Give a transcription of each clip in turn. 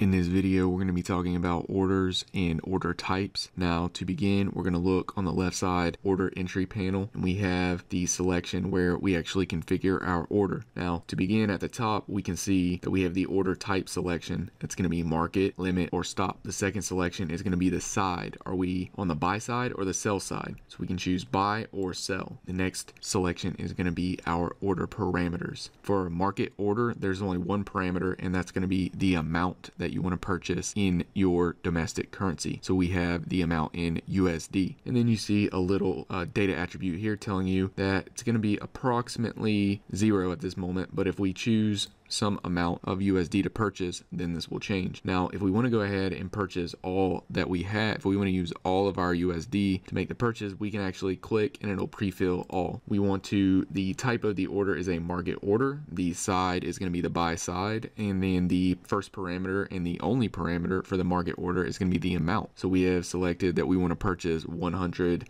In this video, we're going to be talking about orders and order types. Now, to begin, we're going to look on the left side order entry panel, and we have the selection where we actually configure our order. Now, to begin at the top, we can see that we have the order type selection. It's going to be market, limit, or stop. The second selection is going to be the side. Are we on the buy side or the sell side? So we can choose buy or sell. The next selection is going to be our order parameters. For market order, there's only one parameter, and that's going to be the amount that that you want to purchase in your domestic currency. So we have the amount in USD. And then you see a little uh, data attribute here telling you that it's going to be approximately zero at this moment. But if we choose some amount of USD to purchase, then this will change. Now, if we want to go ahead and purchase all that we have, if we want to use all of our USD to make the purchase, we can actually click and it'll pre-fill all. We want to, the type of the order is a market order. The side is going to be the buy side. And then the first parameter and the only parameter for the market order is going to be the amount. So we have selected that we want to purchase $100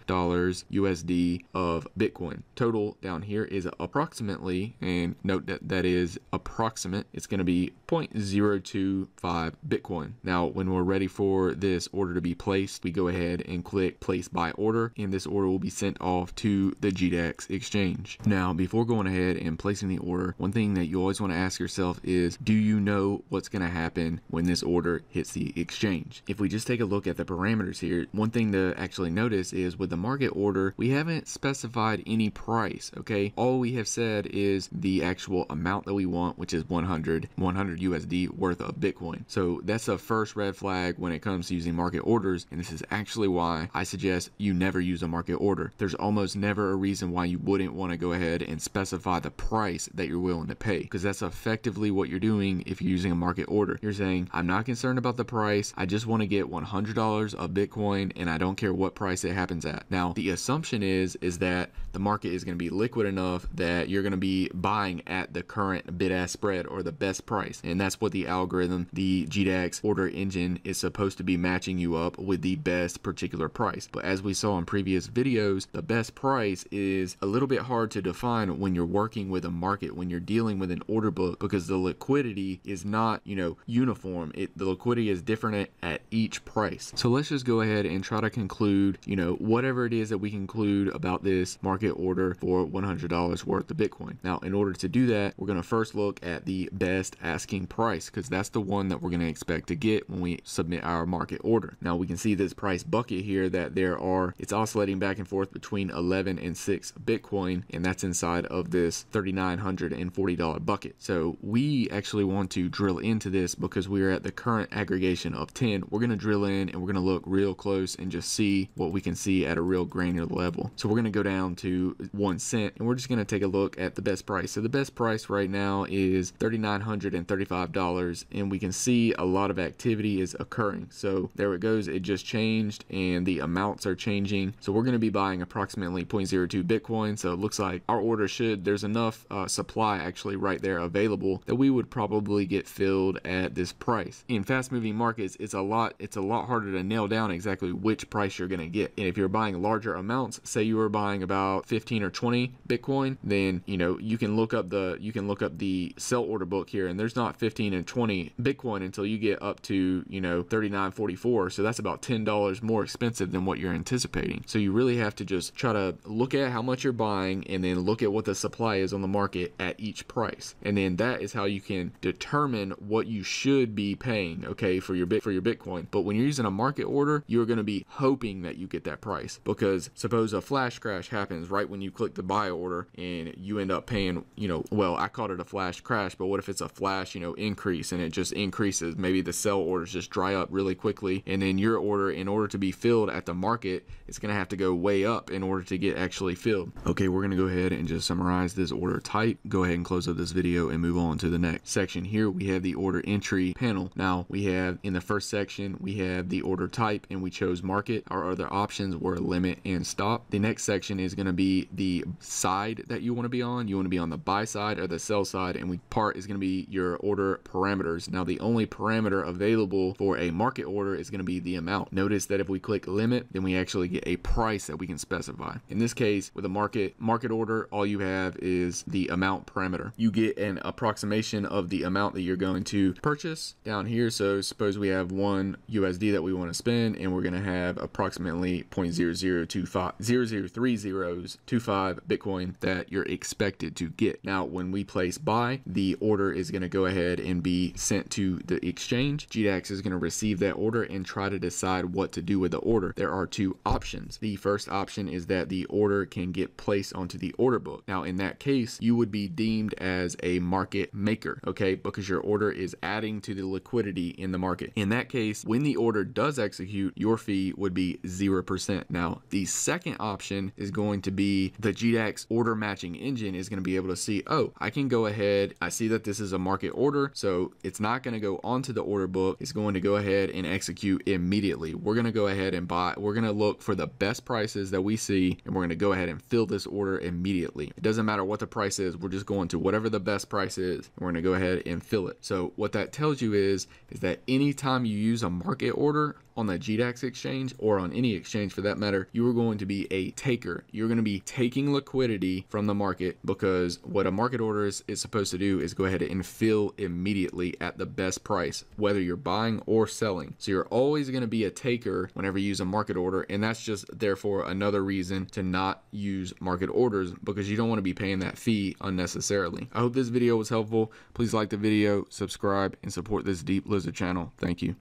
USD of Bitcoin. Total down here is approximately, and note that that is approximately approximate, it's going to be 0.025 Bitcoin. Now, when we're ready for this order to be placed, we go ahead and click place by order, and this order will be sent off to the GDEX exchange. Now, before going ahead and placing the order, one thing that you always want to ask yourself is, do you know what's going to happen when this order hits the exchange? If we just take a look at the parameters here, one thing to actually notice is with the market order, we haven't specified any price, okay? All we have said is the actual amount that we want, which is is 100 100 USD worth of Bitcoin. So that's the first red flag when it comes to using market orders, and this is actually why I suggest you never use a market order. There's almost never a reason why you wouldn't want to go ahead and specify the price that you're willing to pay because that's effectively what you're doing if you're using a market order. You're saying, I'm not concerned about the price, I just want to get $100 of Bitcoin and I don't care what price it happens at. Now, the assumption is is that the market is going to be liquid enough that you're going to be buying at the current bid ask spread spread or the best price. And that's what the algorithm, the GDAX order engine is supposed to be matching you up with the best particular price. But as we saw in previous videos, the best price is a little bit hard to define when you're working with a market, when you're dealing with an order book, because the liquidity is not, you know, uniform. It, the liquidity is different at, at each price. So let's just go ahead and try to conclude, you know, whatever it is that we conclude about this market order for $100 worth of Bitcoin. Now, in order to do that, we're going to first look at at the best asking price because that's the one that we're going to expect to get when we submit our market order. Now we can see this price bucket here that there are, it's oscillating back and forth between 11 and 6 Bitcoin and that's inside of this $3,940 bucket. So we actually want to drill into this because we are at the current aggregation of 10. We're going to drill in and we're going to look real close and just see what we can see at a real granular level. So we're going to go down to 1 cent and we're just going to take a look at the best price. So the best price right now is $3,935 and we can see a lot of activity is occurring. So there it goes. It just changed and the amounts are changing. So we're going to be buying approximately 0.02 Bitcoin. So it looks like our order should, there's enough uh, supply actually right there available that we would probably get filled at this price. In fast moving markets, it's a lot, it's a lot harder to nail down exactly which price you're going to get. And if you're buying larger amounts, say you were buying about 15 or 20 Bitcoin, then, you know, you can look up the, you can look up the sell sell order book here and there's not 15 and 20 Bitcoin until you get up to, you know, 39, 44. So that's about $10 more expensive than what you're anticipating. So you really have to just try to look at how much you're buying and then look at what the supply is on the market at each price. And then that is how you can determine what you should be paying, okay, for your bit for your Bitcoin. But when you're using a market order, you're going to be hoping that you get that price because suppose a flash crash happens right when you click the buy order and you end up paying, you know, well, I called it a flash crash crash, but what if it's a flash, you know, increase and it just increases? Maybe the sell orders just dry up really quickly. And then your order, in order to be filled at the market, it's going to have to go way up in order to get actually filled. Okay, we're going to go ahead and just summarize this order type. Go ahead and close up this video and move on to the next section. Here we have the order entry panel. Now we have in the first section, we have the order type and we chose market. Our other options were limit and stop. The next section is going to be the side that you want to be on. You want to be on the buy side or the sell side and we part is going to be your order parameters. Now, the only parameter available for a market order is going to be the amount. Notice that if we click limit, then we actually get a price that we can specify. In this case, with a market market order, all you have is the amount parameter. You get an approximation of the amount that you're going to purchase down here. So suppose we have one USD that we want to spend and we're going to have approximately 0.0025 25 Bitcoin that you're expected to get. Now, when we place buy, the the order is going to go ahead and be sent to the exchange. GDAX is going to receive that order and try to decide what to do with the order. There are two options. The first option is that the order can get placed onto the order book. Now, in that case, you would be deemed as a market maker, okay, because your order is adding to the liquidity in the market. In that case, when the order does execute, your fee would be 0%. Now, the second option is going to be the GDAX order matching engine is going to be able to see, oh, I can go ahead, I I see that this is a market order, so it's not going to go onto the order book. It's going to go ahead and execute immediately. We're going to go ahead and buy, we're going to look for the best prices that we see, and we're going to go ahead and fill this order immediately. It doesn't matter what the price is, we're just going to whatever the best price is, and we're going to go ahead and fill it. So what that tells you is, is that anytime you use a market order on the GDAX exchange or on any exchange for that matter, you are going to be a taker. You're going to be taking liquidity from the market because what a market order is, is supposed to do is go ahead and fill immediately at the best price, whether you're buying or selling. So you're always going to be a taker whenever you use a market order. And that's just therefore another reason to not use market orders because you don't want to be paying that fee unnecessarily. I hope this video was helpful. Please like the video, subscribe, and support this Deep Lizard channel. Thank you.